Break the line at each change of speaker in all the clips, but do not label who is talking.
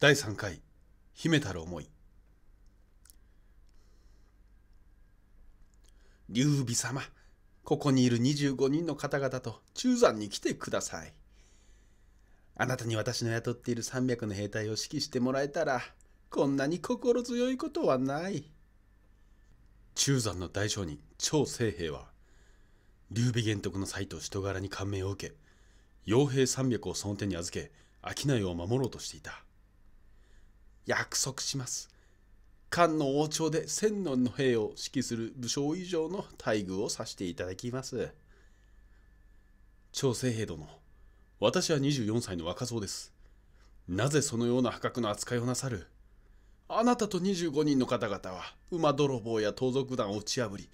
第3回秘めたる思い劉備様ここにいる25人の方々と中山に来てくださいあなたに私の雇っている300の兵隊を指揮してもらえたらこんなに心強いことはない中山の大商人張清兵は劉備玄徳の妻と人柄に感銘を受け傭兵300をその手に預け商いを守ろうとしていた約束します。漢の王朝で千人の兵を指揮する武将以上の待遇をさせていただきます。長生兵殿、私は24歳の若造です。なぜそのような破格の扱いをなさるあなたと25人の方々は馬泥棒や盗賊団を打ち破り、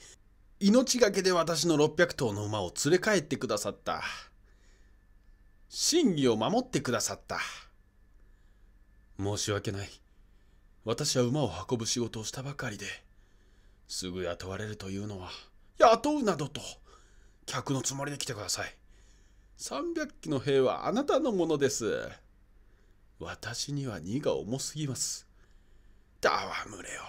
命がけで私の600頭の馬を連れ帰ってくださった。真偽を守ってくださった。申し訳ない。私は馬を運ぶ仕事をしたばかりで、すぐ雇われるというのは、雇うなどと、客のつもりで来てください。300機の兵はあなたのものです。私には荷が重すぎます。だわ群れよ。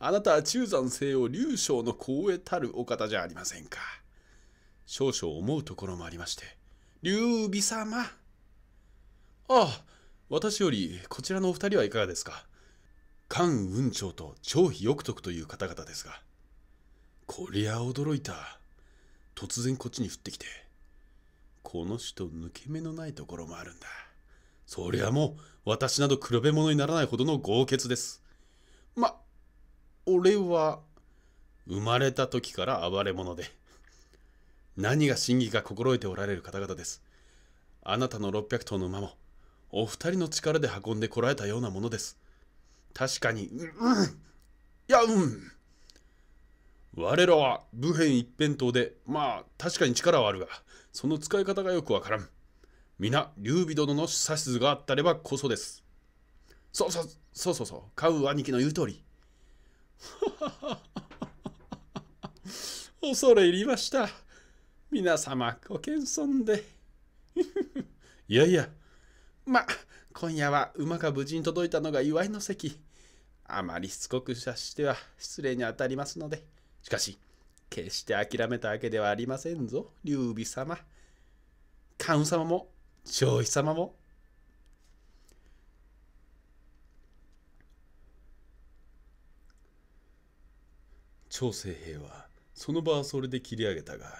あなたは中山西を劉将の光栄たるお方じゃありませんか。少々思うところもありまして。劉備様。ああ、私よりこちらのお二人はいかがですか関雲長と張飛翼徳という方々ですが、こりゃ驚いた。突然こっちに降ってきて、この人抜け目のないところもあるんだ。そりゃもう私など比べ物にならないほどの豪傑です。ま、俺は生まれた時から暴れ者で、何が真偽か心得ておられる方々です。あなたの600頭の馬も、お二人の力で運んでこられたようなものです。確かに、うん、いや、うん。我らは武変一辺倒で、まあ確かに力はあるが、その使い方がよくわからん。皆、劉備殿の指図があったればこそです。そうそう、そうそうそう、カウ兄貴の言う通り。恐れ入りました。皆様、ご謙遜で。いやいや、ま、今夜は馬が無事に届いたのが祝いの席。あまりしつこくゃしては失礼に当たりますので、しかし、決して諦めたわけではありませんぞ、劉備様。関羽様も、張飛様も。張世兵は、その場はそれで切り上げたが、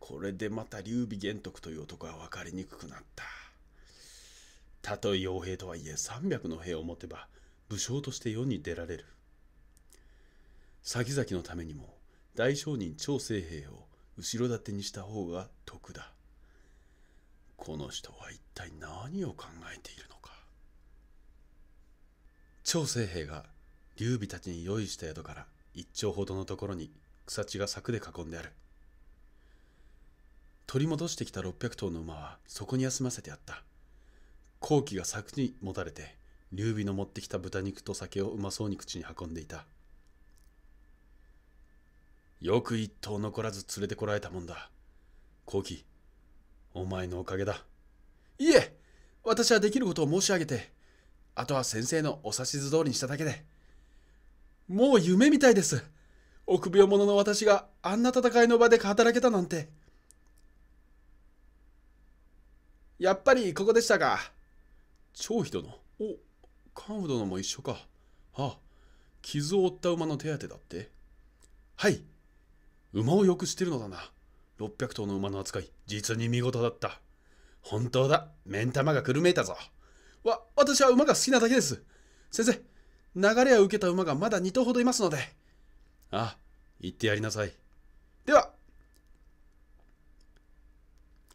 これでまた劉備玄徳という男は分かりにくくなった。たとえ傭兵とはいえ300の兵を持てば、武将として世に出られる先々のためにも大商人長、清兵を後ろ盾にした方が得だこの人は一体何を考えているのか張清兵が劉備たちに用意した宿から一丁ほどのところに草地が柵で囲んである取り戻してきた600頭の馬はそこに休ませてあった後期が柵に持たれて劉備の持ってきた豚肉と酒をうまそうに口に運んでいたよく一頭残らず連れてこられたもんだ後期お前のおかげだいえ私はできることを申し上げてあとは先生のお指図通りにしただけでもう夢みたいです臆病者の私があんな戦いの場で働けたなんてやっぱりここでしたか張飛殿関羽殿も一緒か。ああ、傷を負った馬の手当てだって。はい。馬をよくしてるのだな。600頭の馬の扱い、実に見事だった。本当だ。目ん玉がくるめいたぞ。わ、私は馬が好きなだけです。先生、流れを受けた馬がまだ2頭ほどいますので。ああ、言ってやりなさい。では。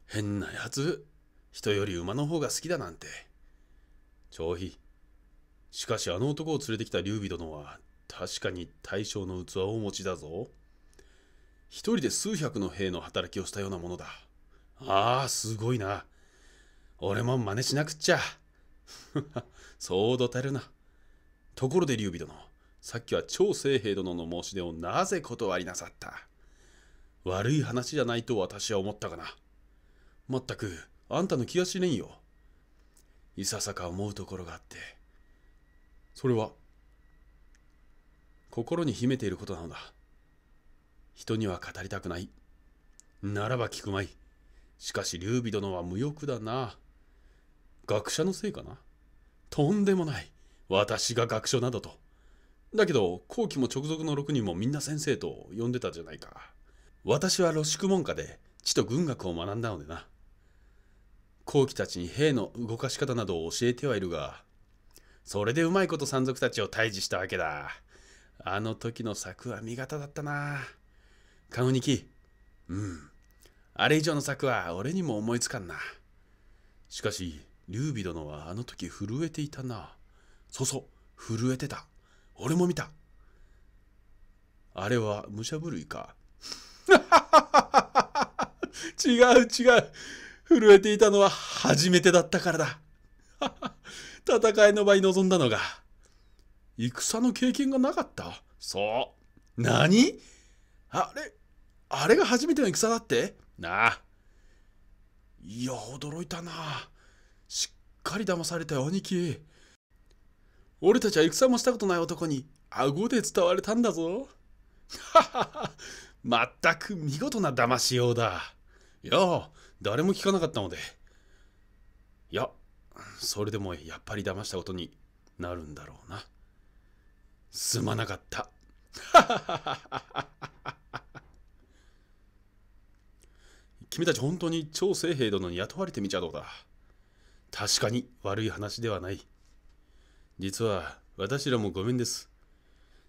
変なやつ。人より馬の方が好きだなんて。張飛、しかしあの男を連れてきた劉備殿は確かに大将の器をお持ちだぞ。一人で数百の兵の働きをしたようなものだ。ああ、すごいな。俺も真似しなくっちゃ。そうどたるな。ところで劉備殿、さっきは超征兵殿の申し出をなぜ断りなさった悪い話じゃないと私は思ったがな。まったく、あんたの気がしねんよ。いささか思うところがあって。それは心に秘めていることなのだ人には語りたくないならば聞くまいしかし劉備殿は無欲だな学者のせいかなとんでもない私が学書などとだけど後期も直属の6人もみんな先生と呼んでたじゃないか私は露宿門下で地と軍学を学んだのでな後期たちに兵の動かし方などを教えてはいるがそれでうまいこと山賊たちを退治したわけだ。あの時の策は味方だったな。カウニキ、うん。あれ以上の策は俺にも思いつかんな。しかし、劉備殿はあの時震えていたな。そうそう、震えてた。俺も見た。あれは武者震いか。違う違う。震えていたのは初めてだったからだ。戦いの場に臨んだのが、戦の経験がなかったそう。何あれ、あれが初めての戦だってなあ。いや、驚いたな。しっかり騙されたよ、兄貴。俺たちは戦もしたことない男に顎で伝われたんだぞ。ははは、く見事な騙しようだ。いや、誰も聞かなかったので。いや、それでもやっぱり騙したことになるんだろうなすまなかった 君たち本当に超聖兵殿に雇われてみちゃどうだ確かに悪い話ではない実は私らもごめんです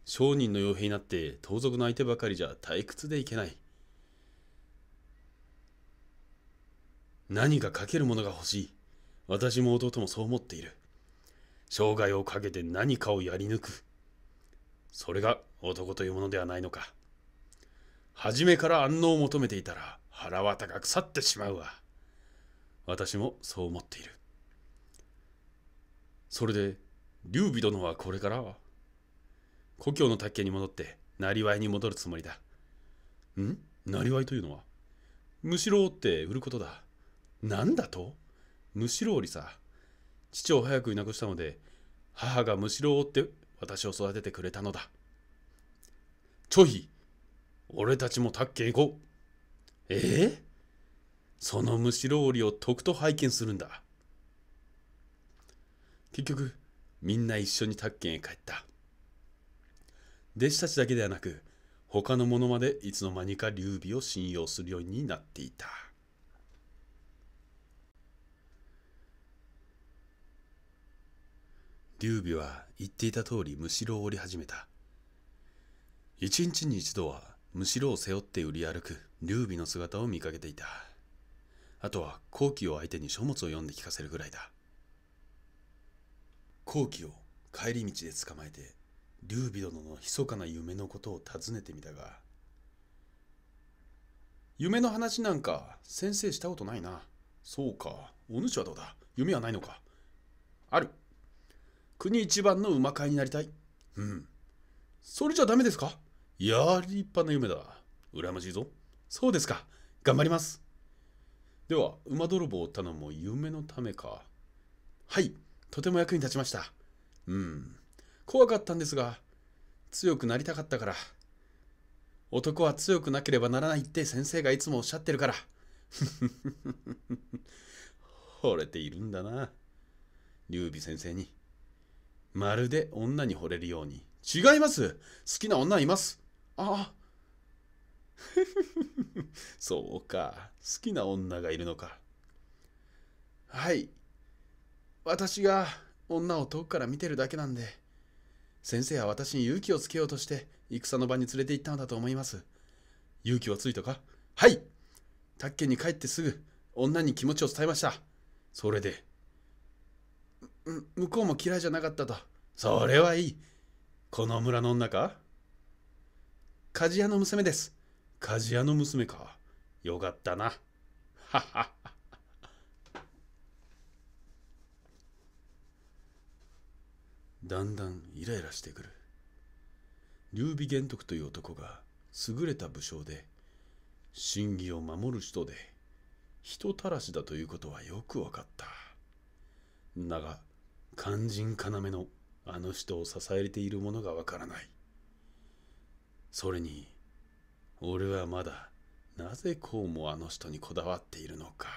商人の傭兵になって盗賊の相手ばかりじゃ退屈でいけない何か書けるものが欲しい私も弟もそう思っている。生涯をかけて何かをやり抜く。それが男というものではないのか。初めから安納を求めていたら腹渡が腐ってしまうわ。私もそう思っている。それで、劉備殿はこれから故郷の宅家に戻って、なりわいに戻るつもりだ。んなりわいというのはむしろって売ることだ。なんだとむしろ折りさ父を早くいなくしたので母がむしろを追って私を育ててくれたのだちょい俺たちもタッケン行こうええー、そのむしろ折りをとくと拝見するんだ結局みんな一緒にタッケンへ帰った弟子たちだけではなく他の者までいつの間にか劉備を信用するようになっていた劉備は言っていた通りむしろを織り始めた。一日に一度はむしろを背負って売り歩く劉備の姿を見かけていた。あとは後期を相手に書物を読んで聞かせるぐらいだ。後期を帰り道で捕まえて、劉備殿の密かな夢のことを尋ねてみたが、夢の話なんか先生したことないな。そうか。お主はどうだ夢はないのかある。国一番の馬飼いになりたい。うん。それじゃダメですかいやー、立派な夢だ。羨ましいぞ。そうですか。頑張ります。では、馬泥棒を頼む夢のためか。はい、とても役に立ちました。うん。怖かったんですが、強くなりたかったから。男は強くなければならないって先生がいつもおっしゃってるから。惚れているんだな。劉備先生に。まるで女に惚れるように。違います好きな女いますああ。そうか。好きな女がいるのか。はい。私が女を遠くから見てるだけなんで。先生は私に勇気をつけようとして戦の場に連れて行ったのだと思います。勇気はついたかはい宅家に帰ってすぐ女に気持ちを伝えました。それで向こうも嫌いじゃなかったと。それはいい。この村の女か鍛冶屋の娘です。鍛冶屋の娘か。よかったな。はは。だんだんイライラしてくる。劉備玄徳という男が優れた武将で、真偽を守る人で、人たらしだということはよくわかった。だが、肝心要のあの人を支えているものがわからない。それに、俺はまだ、なぜこうもあの人にこだわっているのか。